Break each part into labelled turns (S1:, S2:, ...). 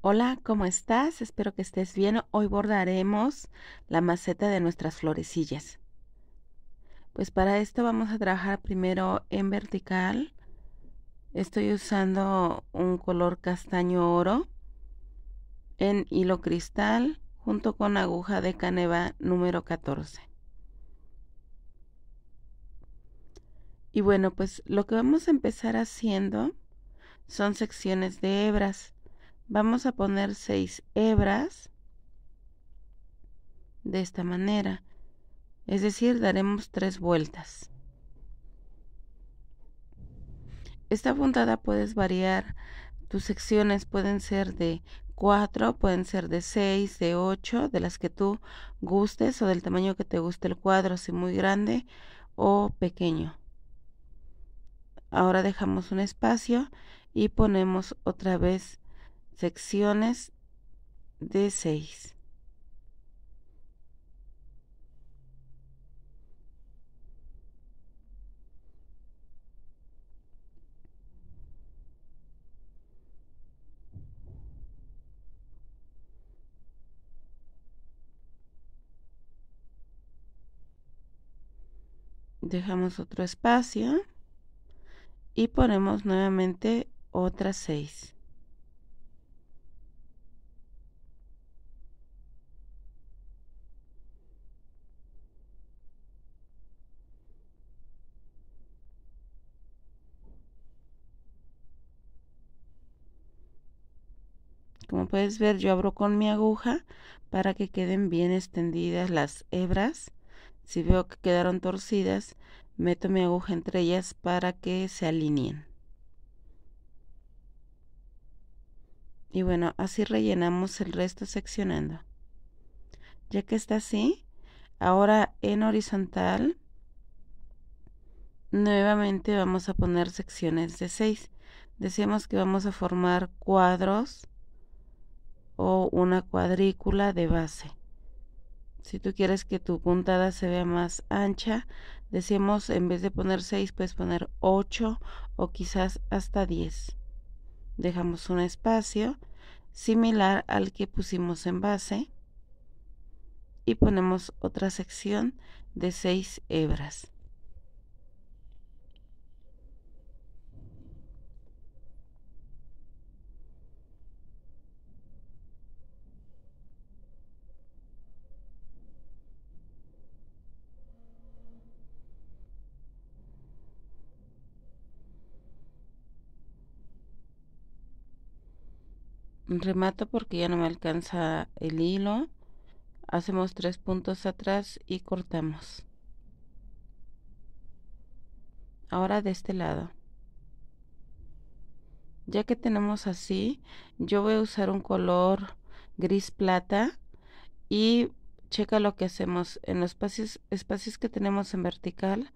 S1: Hola, ¿cómo estás? Espero que estés bien. Hoy bordaremos la maceta de nuestras florecillas. Pues para esto vamos a trabajar primero en vertical. Estoy usando un color castaño oro en hilo cristal junto con aguja de caneva número 14. Y bueno, pues lo que vamos a empezar haciendo son secciones de hebras. Vamos a poner seis hebras de esta manera. Es decir, daremos tres vueltas. Esta puntada puedes variar. Tus secciones pueden ser de 4, pueden ser de 6, de 8, de las que tú gustes o del tamaño que te guste el cuadro, si muy grande o pequeño. Ahora dejamos un espacio y ponemos otra vez secciones de seis. Dejamos otro espacio y ponemos nuevamente otras seis. Como puedes ver, yo abro con mi aguja para que queden bien extendidas las hebras. Si veo que quedaron torcidas, meto mi aguja entre ellas para que se alineen. Y bueno, así rellenamos el resto seccionando. Ya que está así, ahora en horizontal, nuevamente vamos a poner secciones de 6. Decíamos que vamos a formar cuadros o una cuadrícula de base. Si tú quieres que tu puntada se vea más ancha, decimos en vez de poner 6, puedes poner 8 o quizás hasta 10. Dejamos un espacio similar al que pusimos en base y ponemos otra sección de 6 hebras. remato porque ya no me alcanza el hilo hacemos tres puntos atrás y cortamos ahora de este lado ya que tenemos así yo voy a usar un color gris plata y checa lo que hacemos en los espacios, que tenemos en vertical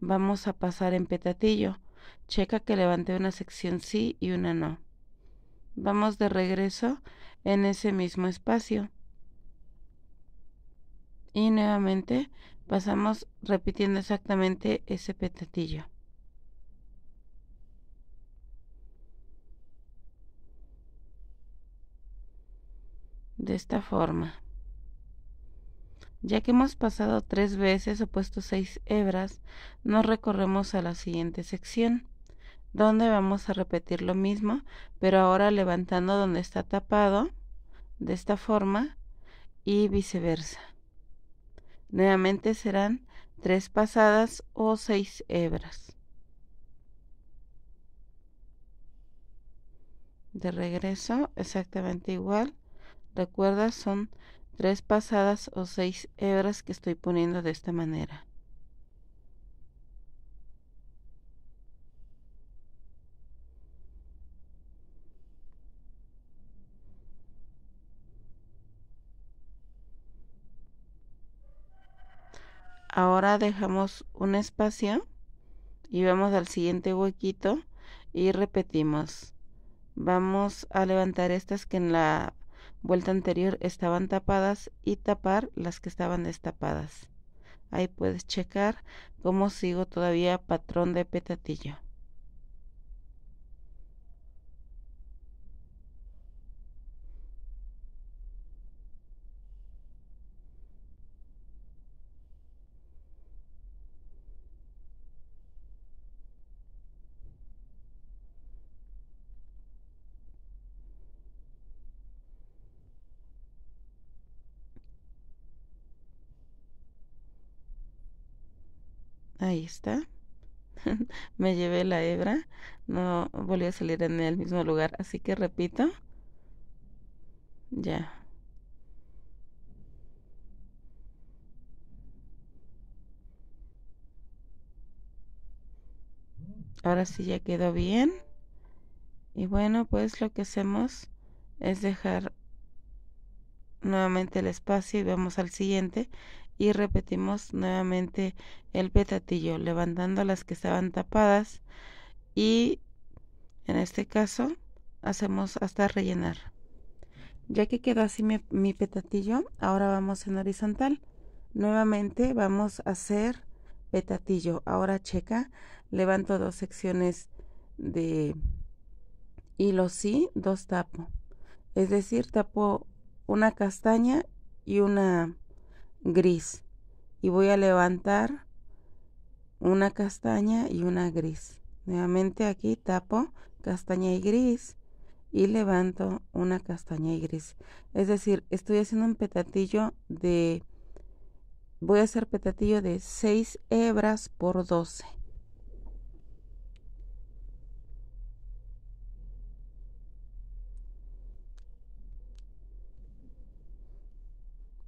S1: vamos a pasar en petatillo checa que levante una sección sí y una no Vamos de regreso en ese mismo espacio. Y nuevamente pasamos repitiendo exactamente ese petatillo. De esta forma. Ya que hemos pasado tres veces o puesto seis hebras, nos recorremos a la siguiente sección donde vamos a repetir lo mismo, pero ahora levantando donde está tapado, de esta forma, y viceversa. Nuevamente serán tres pasadas o seis hebras. De regreso, exactamente igual. Recuerda, son tres pasadas o seis hebras que estoy poniendo de esta manera. Ahora dejamos un espacio y vamos al siguiente huequito y repetimos. Vamos a levantar estas que en la vuelta anterior estaban tapadas y tapar las que estaban destapadas. Ahí puedes checar cómo sigo todavía patrón de petatillo. Ahí está. me llevé la hebra. No volvió a salir en el mismo lugar. Así que repito. Ya. Ahora sí ya quedó bien. Y bueno, pues lo que hacemos es dejar nuevamente el espacio y vamos al siguiente y repetimos nuevamente el petatillo levantando las que estaban tapadas y en este caso hacemos hasta rellenar ya que quedó así mi, petatillo ahora vamos en horizontal nuevamente vamos a hacer petatillo ahora checa levanto dos secciones de hilo sí dos tapo es decir tapo una castaña y una gris y voy a levantar una castaña y una gris. Nuevamente aquí tapo castaña y gris y levanto una castaña y gris. Es decir, estoy haciendo un petatillo de... Voy a hacer petatillo de 6 hebras por 12.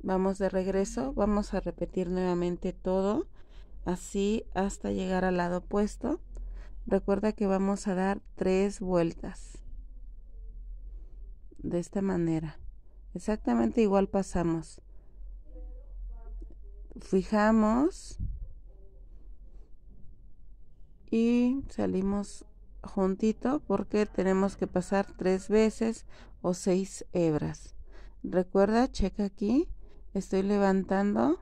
S1: Vamos de regreso, vamos a repetir nuevamente todo, así hasta llegar al lado opuesto. Recuerda que vamos a dar tres vueltas. De esta manera. Exactamente igual pasamos. Fijamos. Y salimos juntito porque tenemos que pasar tres veces o seis hebras. Recuerda, checa aquí estoy levantando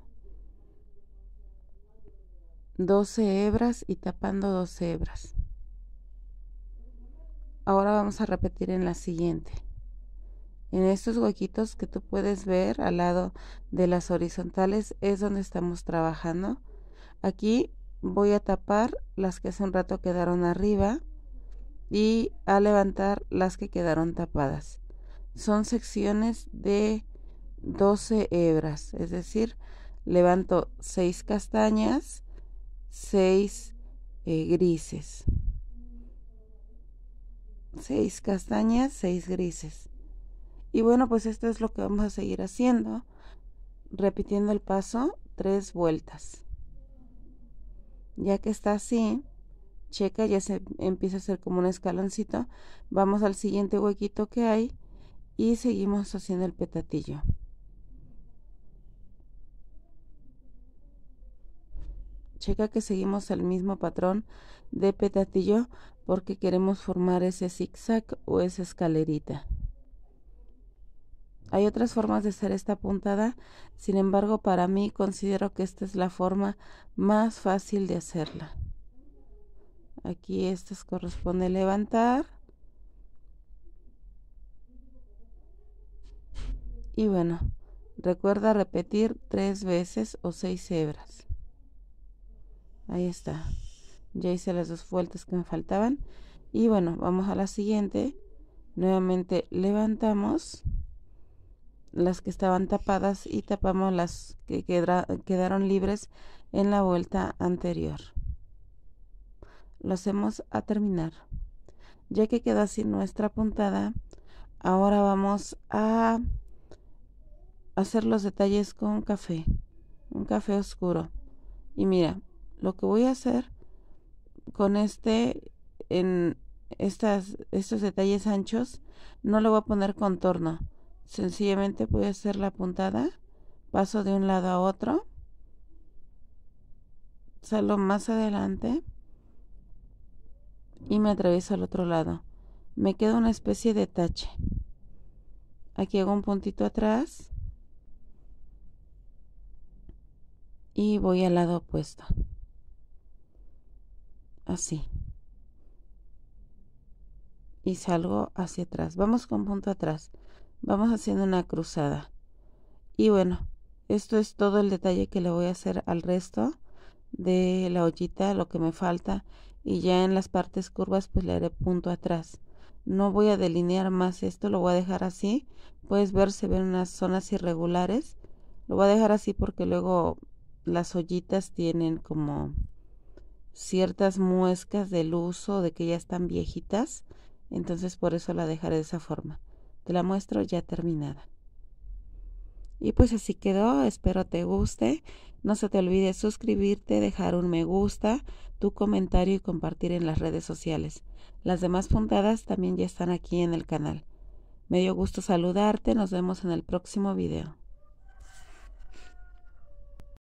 S1: 12 hebras y tapando 12 hebras. Ahora vamos a repetir en la siguiente. En estos huequitos que tú puedes ver al lado de las horizontales es donde estamos trabajando. Aquí voy a tapar las que hace un rato quedaron arriba y a levantar las que quedaron tapadas. Son secciones de 12 hebras, es decir, levanto 6 castañas, 6 eh, grises. 6 castañas, 6 grises. Y bueno, pues esto es lo que vamos a seguir haciendo, repitiendo el paso 3 vueltas. Ya que está así, checa, ya se empieza a hacer como un escaloncito. Vamos al siguiente huequito que hay y seguimos haciendo el petatillo. Checa que seguimos el mismo patrón de petatillo porque queremos formar ese zigzag o esa escalerita. Hay otras formas de hacer esta puntada, sin embargo para mí considero que esta es la forma más fácil de hacerla. Aquí estas corresponde levantar. Y bueno, recuerda repetir tres veces o seis hebras ahí está. Ya hice las dos vueltas que me faltaban. Y bueno, vamos a la siguiente. Nuevamente levantamos las que estaban tapadas y tapamos las que quedaron libres en la vuelta anterior. Lo hacemos a terminar. Ya que queda así nuestra puntada, ahora vamos a hacer los detalles con café, un café oscuro. Y mira, lo que voy a hacer con este, en estas, estos detalles anchos, no le voy a poner contorno. Sencillamente voy a hacer la puntada, paso de un lado a otro, salgo más adelante y me atravieso al otro lado. Me queda una especie de tache. Aquí hago un puntito atrás y voy al lado opuesto así. Y salgo hacia atrás. Vamos con punto atrás. Vamos haciendo una cruzada. Y bueno, esto es todo el detalle que le voy a hacer al resto de la ollita, lo que me falta. Y ya en las partes curvas pues le haré punto atrás. No voy a delinear más esto, lo voy a dejar así. Puedes ver, se ven unas zonas irregulares. Lo voy a dejar así porque luego las ollitas tienen como ciertas muescas del uso de que ya están viejitas, entonces por eso la dejaré de esa forma. Te la muestro ya terminada. Y pues así quedó, espero te guste. No se te olvide suscribirte, dejar un me gusta, tu comentario y compartir en las redes sociales. Las demás puntadas también ya están aquí en el canal. Me dio gusto saludarte, nos vemos en el próximo video.